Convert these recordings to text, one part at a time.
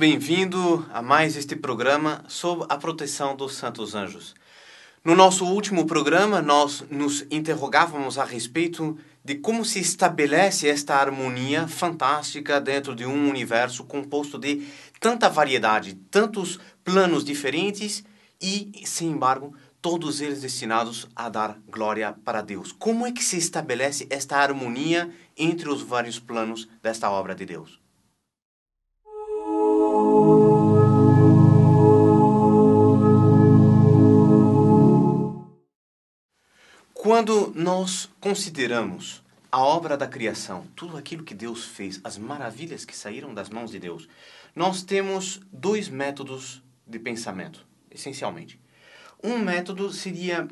bem-vindo a mais este programa sob a proteção dos Santos Anjos. No nosso último programa, nós nos interrogávamos a respeito de como se estabelece esta harmonia fantástica dentro de um universo composto de tanta variedade, tantos planos diferentes e, sem embargo, todos eles destinados a dar glória para Deus. Como é que se estabelece esta harmonia entre os vários planos desta obra de Deus? Quando nós consideramos a obra da criação, tudo aquilo que Deus fez, as maravilhas que saíram das mãos de Deus, nós temos dois métodos de pensamento, essencialmente. Um método seria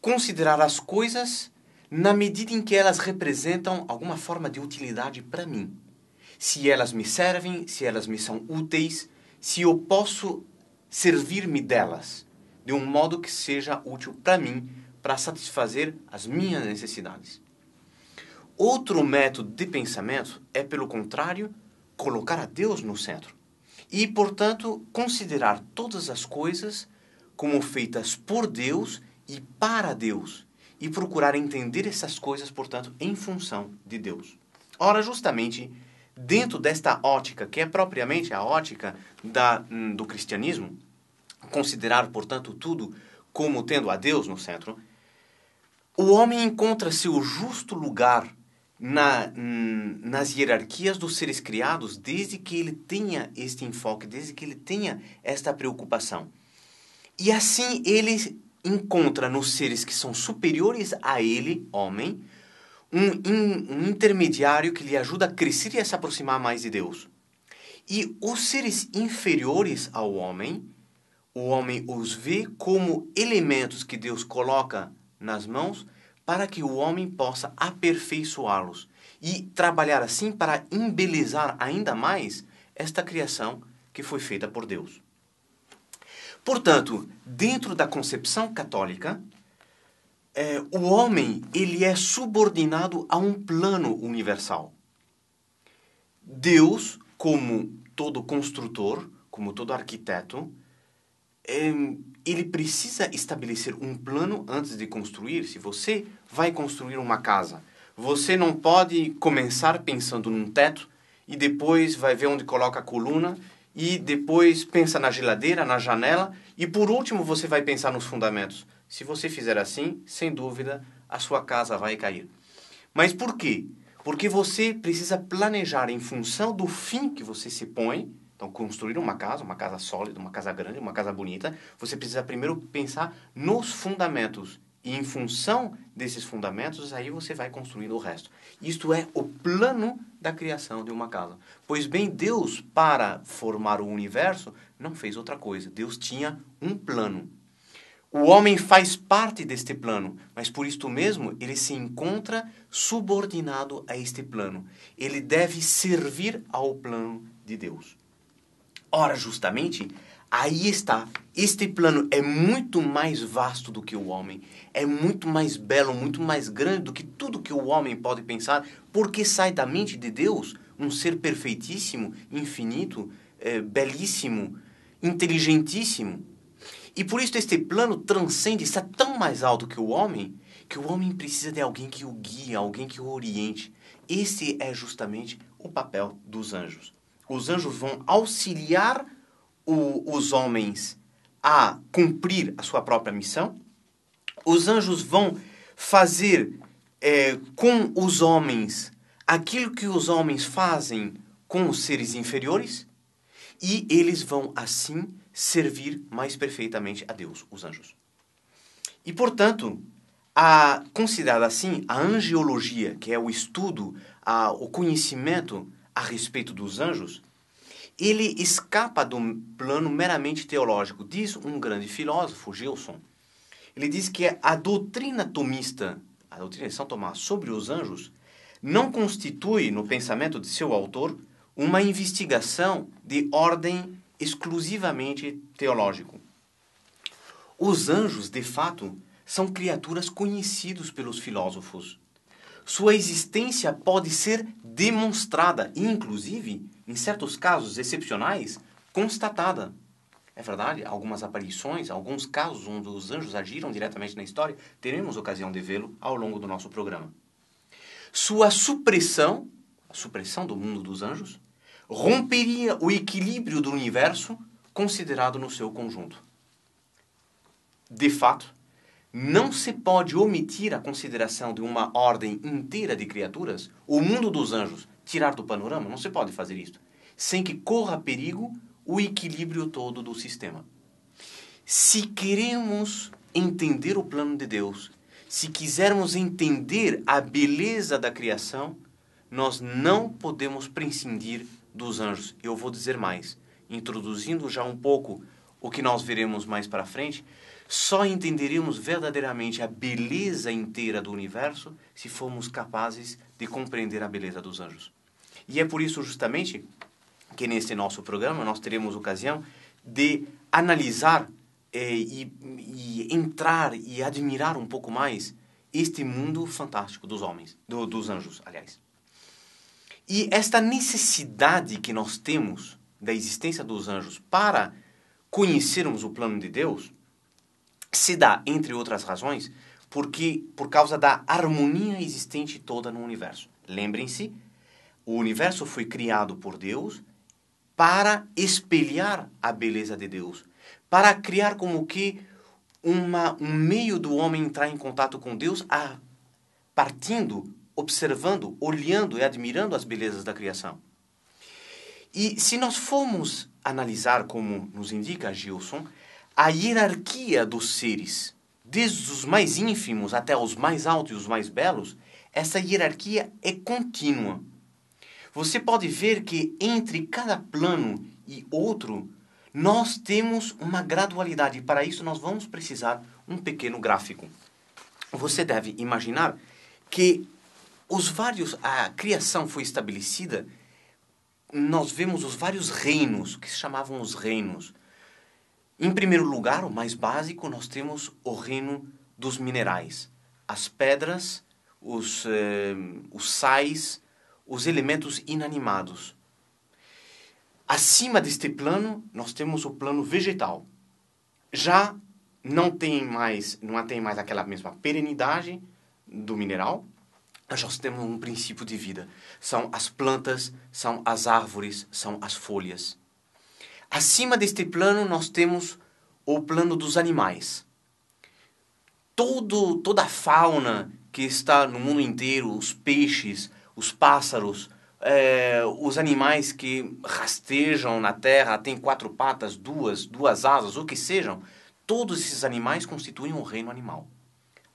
considerar as coisas na medida em que elas representam alguma forma de utilidade para mim. Se elas me servem, se elas me são úteis, se eu posso servir-me delas de um modo que seja útil para mim para satisfazer as minhas necessidades. Outro método de pensamento é, pelo contrário, colocar a Deus no centro e, portanto, considerar todas as coisas como feitas por Deus e para Deus e procurar entender essas coisas, portanto, em função de Deus. Ora, justamente dentro desta ótica, que é propriamente a ótica da, hum, do cristianismo, considerar, portanto, tudo como tendo a Deus no centro, o homem encontra seu justo lugar na, nas hierarquias dos seres criados desde que ele tenha este enfoque, desde que ele tenha esta preocupação. E assim ele encontra nos seres que são superiores a ele, homem, um, um intermediário que lhe ajuda a crescer e a se aproximar mais de Deus. E os seres inferiores ao homem, o homem os vê como elementos que Deus coloca nas mãos para que o homem possa aperfeiçoá-los e trabalhar assim para embelezar ainda mais esta criação que foi feita por Deus. Portanto, dentro da concepção católica, é, o homem ele é subordinado a um plano universal. Deus, como todo construtor, como todo arquiteto, é, ele precisa estabelecer um plano antes de construir. Se você vai construir uma casa, você não pode começar pensando num teto e depois vai ver onde coloca a coluna e depois pensa na geladeira, na janela e por último você vai pensar nos fundamentos. Se você fizer assim, sem dúvida, a sua casa vai cair. Mas por quê? Porque você precisa planejar em função do fim que você se põe então, construir uma casa, uma casa sólida, uma casa grande, uma casa bonita, você precisa primeiro pensar nos fundamentos. E em função desses fundamentos, aí você vai construindo o resto. Isto é o plano da criação de uma casa. Pois bem, Deus, para formar o universo, não fez outra coisa. Deus tinha um plano. O homem faz parte deste plano, mas por isto mesmo ele se encontra subordinado a este plano. Ele deve servir ao plano de Deus. Ora, justamente, aí está. Este plano é muito mais vasto do que o homem, é muito mais belo, muito mais grande do que tudo que o homem pode pensar, porque sai da mente de Deus um ser perfeitíssimo, infinito, é, belíssimo, inteligentíssimo. E por isso este plano transcende, está tão mais alto que o homem, que o homem precisa de alguém que o guie, alguém que o oriente. Esse é justamente o papel dos anjos os anjos vão auxiliar o, os homens a cumprir a sua própria missão. Os anjos vão fazer é, com os homens aquilo que os homens fazem com os seres inferiores e eles vão assim servir mais perfeitamente a Deus, os anjos. E portanto, a, considerada assim, a angiologia, que é o estudo, a, o conhecimento a respeito dos anjos, ele escapa do plano meramente teológico. Diz um grande filósofo, Gilson, ele diz que a doutrina tomista, a doutrina de São Tomás sobre os anjos, não constitui, no pensamento de seu autor, uma investigação de ordem exclusivamente teológico. Os anjos, de fato, são criaturas conhecidas pelos filósofos sua existência pode ser demonstrada, inclusive, em certos casos excepcionais, constatada. É verdade, algumas aparições, alguns casos onde os anjos agiram diretamente na história, teremos ocasião de vê-lo ao longo do nosso programa. Sua supressão, a supressão do mundo dos anjos, romperia o equilíbrio do universo considerado no seu conjunto. De fato, não se pode omitir a consideração de uma ordem inteira de criaturas, o mundo dos anjos, tirar do panorama, não se pode fazer isso, sem que corra perigo o equilíbrio todo do sistema. Se queremos entender o plano de Deus, se quisermos entender a beleza da criação, nós não podemos prescindir dos anjos. Eu vou dizer mais, introduzindo já um pouco o que nós veremos mais para frente, só entenderíamos verdadeiramente a beleza inteira do universo se formos capazes de compreender a beleza dos anjos. E é por isso, justamente, que nesse nosso programa nós teremos ocasião de analisar eh, e, e, entrar e admirar um pouco mais este mundo fantástico dos homens, do, dos anjos, aliás. E esta necessidade que nós temos da existência dos anjos para conhecermos o plano de Deus se dá, entre outras razões, porque por causa da harmonia existente toda no universo. Lembrem-se, o universo foi criado por Deus para espelhar a beleza de Deus, para criar como que uma, um meio do homem entrar em contato com Deus, a, partindo, observando, olhando e admirando as belezas da criação. E se nós formos analisar, como nos indica Gilson, a hierarquia dos seres, desde os mais ínfimos até os mais altos e os mais belos, essa hierarquia é contínua. Você pode ver que entre cada plano e outro, nós temos uma gradualidade. Para isso, nós vamos precisar um pequeno gráfico. Você deve imaginar que os vários a criação foi estabelecida. Nós vemos os vários reinos que se chamavam os reinos em primeiro lugar, o mais básico, nós temos o reino dos minerais, as pedras, os, eh, os sais, os elementos inanimados. Acima deste plano, nós temos o plano vegetal. Já não tem mais, não tem mais aquela mesma perenidade do mineral, nós temos um princípio de vida. São as plantas, são as árvores, são as folhas. Acima deste plano, nós temos o plano dos animais. Todo, toda a fauna que está no mundo inteiro, os peixes, os pássaros, é, os animais que rastejam na terra, têm quatro patas, duas, duas asas, o que sejam, todos esses animais constituem um reino animal.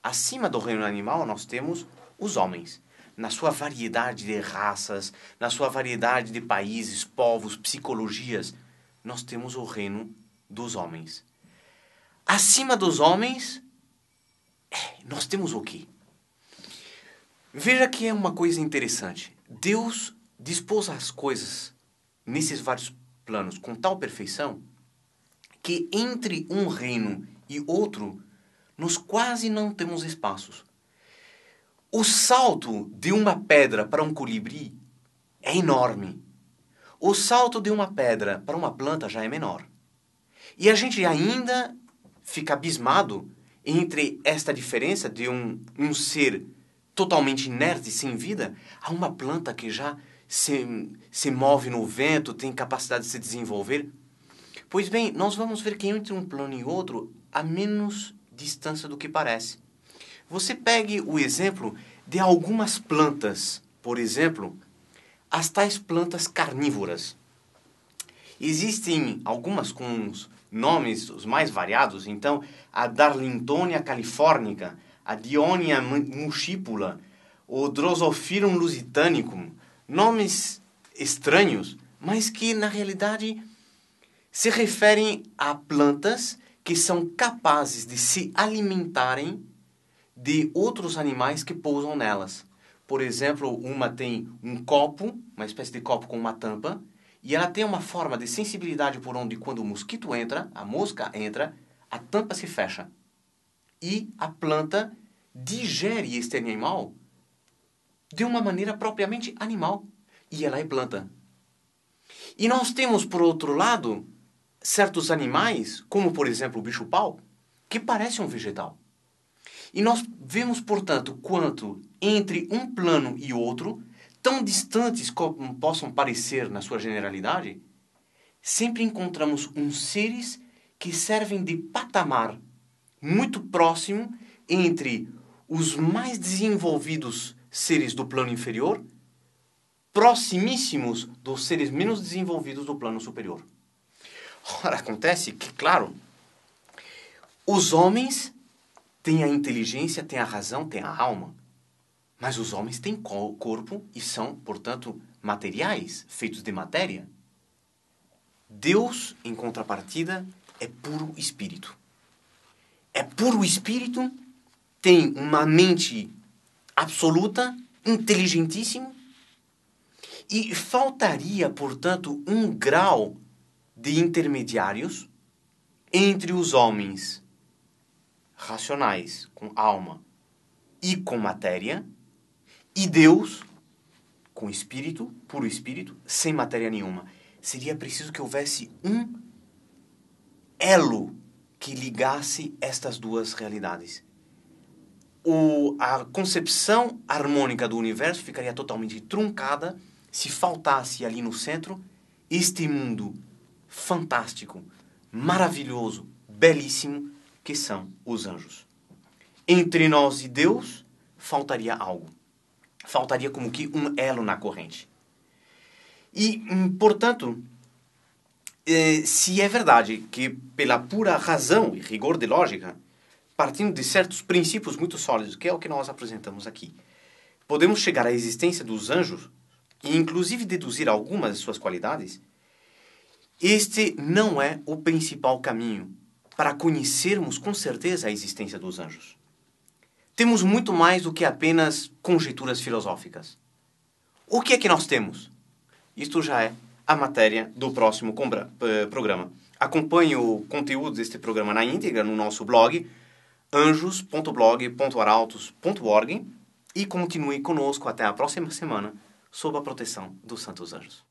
Acima do reino animal, nós temos os homens na sua variedade de raças, na sua variedade de países, povos, psicologias, nós temos o reino dos homens. Acima dos homens, é, nós temos o quê? Veja que é uma coisa interessante. Deus dispôs as coisas nesses vários planos com tal perfeição que entre um reino e outro nós quase não temos espaços. O salto de uma pedra para um colibri é enorme. O salto de uma pedra para uma planta já é menor. E a gente ainda fica abismado entre esta diferença de um, um ser totalmente inerte, sem vida, a uma planta que já se, se move no vento, tem capacidade de se desenvolver. Pois bem, nós vamos ver que entre um plano e outro há menos distância do que parece. Você pegue o exemplo de algumas plantas, por exemplo, as tais plantas carnívoras. Existem algumas com os nomes os mais variados, então a Darlingtonia californica, a Dionia muscipula, o Drosophyrum lusitanicum, nomes estranhos, mas que na realidade se referem a plantas que são capazes de se alimentarem de outros animais que pousam nelas. Por exemplo, uma tem um copo, uma espécie de copo com uma tampa, e ela tem uma forma de sensibilidade por onde, quando o mosquito entra, a mosca entra, a tampa se fecha. E a planta digere este animal de uma maneira propriamente animal. E ela é planta. E nós temos, por outro lado, certos animais, como por exemplo o bicho-pau, que parece um vegetal. E nós vemos, portanto, quanto entre um plano e outro, tão distantes como possam parecer na sua generalidade, sempre encontramos uns seres que servem de patamar muito próximo entre os mais desenvolvidos seres do plano inferior, proximíssimos dos seres menos desenvolvidos do plano superior. Ora, acontece que, claro, os homens tem a inteligência, tem a razão, tem a alma. Mas os homens têm corpo e são, portanto, materiais, feitos de matéria. Deus, em contrapartida, é puro espírito. É puro espírito, tem uma mente absoluta, inteligentíssimo, e faltaria, portanto, um grau de intermediários entre os homens racionais, com alma e com matéria, e Deus com espírito, puro espírito, sem matéria nenhuma. Seria preciso que houvesse um elo que ligasse estas duas realidades. O, a concepção harmônica do universo ficaria totalmente truncada se faltasse ali no centro este mundo fantástico, maravilhoso, belíssimo que são os anjos. Entre nós e Deus faltaria algo. Faltaria como que um elo na corrente. E, hum, portanto, eh, se é verdade que, pela pura razão e rigor de lógica, partindo de certos princípios muito sólidos, que é o que nós apresentamos aqui, podemos chegar à existência dos anjos e, inclusive, deduzir algumas de suas qualidades, este não é o principal caminho para conhecermos com certeza a existência dos anjos. Temos muito mais do que apenas conjecturas filosóficas. O que é que nós temos? Isto já é a matéria do próximo programa. Acompanhe o conteúdo deste programa na íntegra no nosso blog anjos.blog.arautos.org e continue conosco até a próxima semana sob a proteção dos Santos Anjos.